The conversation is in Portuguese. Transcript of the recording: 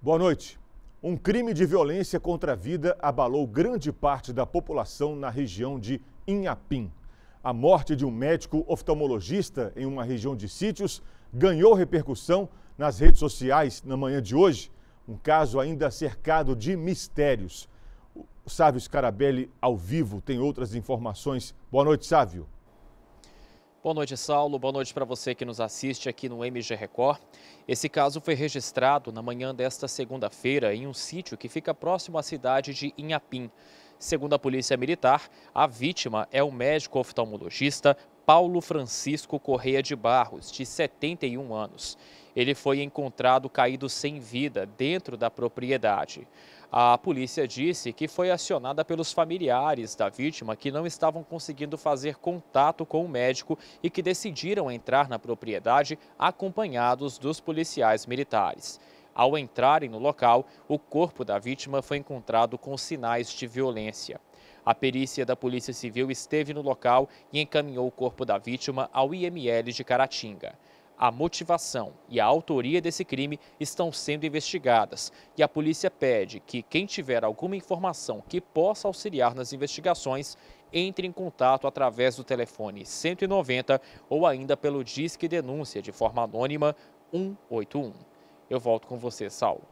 Boa noite. Um crime de violência contra a vida abalou grande parte da população na região de Inhapim. A morte de um médico oftalmologista em uma região de sítios ganhou repercussão nas redes sociais na manhã de hoje, um caso ainda cercado de mistérios. O Sávio Scarabelli, ao vivo, tem outras informações. Boa noite, Sávio. Boa noite, Saulo. Boa noite para você que nos assiste aqui no MG Record. Esse caso foi registrado na manhã desta segunda-feira em um sítio que fica próximo à cidade de Inhapim. Segundo a Polícia Militar, a vítima é o médico oftalmologista Paulo Francisco Correia de Barros, de 71 anos. Ele foi encontrado caído sem vida dentro da propriedade. A polícia disse que foi acionada pelos familiares da vítima que não estavam conseguindo fazer contato com o médico e que decidiram entrar na propriedade acompanhados dos policiais militares. Ao entrarem no local, o corpo da vítima foi encontrado com sinais de violência. A perícia da Polícia Civil esteve no local e encaminhou o corpo da vítima ao IML de Caratinga. A motivação e a autoria desse crime estão sendo investigadas e a polícia pede que quem tiver alguma informação que possa auxiliar nas investigações entre em contato através do telefone 190 ou ainda pelo Disque Denúncia de forma anônima 181. Eu volto com você, Saulo.